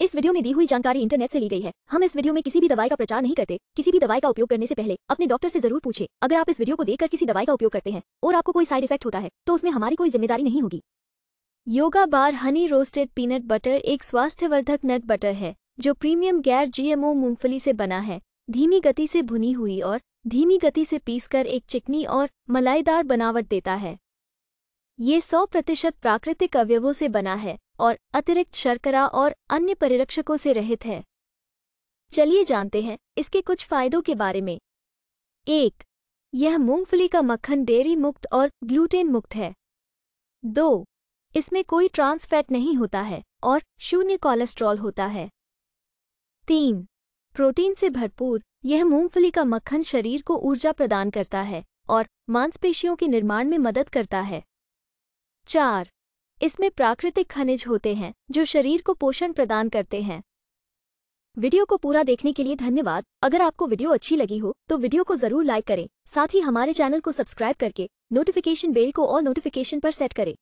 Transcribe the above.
इस वीडियो में दी हुई जानकारी इंटरनेट से ली गई है हम इस वीडियो में किसी भी दवाई का प्रचार नहीं करते किसी भी दवाई का उपयोग करने से पहले अपने डॉक्टर से जरूर पूछे अगर आप इस वीडियो को देखकर किसी दवाई का उपयोग करते हैं और आपको कोई साइड इफेक्ट होता है तो उसमें हमारी कोई जिम्मेदारी नहीं होगी Yoga Bar honey roasted peanut butter एक स्वास्थ्यवर्धक नट बटर है जो प्रीमियम गैर जीएमओ मूंगफली से बना है धीमी गति से भुनी हुई और धीमी गति से पीसकर एक चिकनी और मलाईदार बनावट देता है ये सौ प्रतिशत प्राकृतिक अवयवों से बना है और अतिरिक्त शर्करा और अन्य परिरक्षकों से रहित है चलिए जानते हैं इसके कुछ फायदों के बारे में एक यह मूंगफली का मक्खन डेयरी मुक्त और ग्लूटेन मुक्त है दो इसमें कोई ट्रांस फैट नहीं होता है और शून्य कोलेस्ट्रॉल होता है तीन प्रोटीन से भरपूर यह मूंगफली का मक्खन शरीर को ऊर्जा प्रदान करता है और मांसपेशियों के निर्माण में मदद करता है चार इसमें प्राकृतिक खनिज होते हैं जो शरीर को पोषण प्रदान करते हैं वीडियो को पूरा देखने के लिए धन्यवाद अगर आपको वीडियो अच्छी लगी हो तो वीडियो को जरूर लाइक करें साथ ही हमारे चैनल को सब्सक्राइब करके नोटिफिकेशन बेल को और नोटिफिकेशन पर सेट करें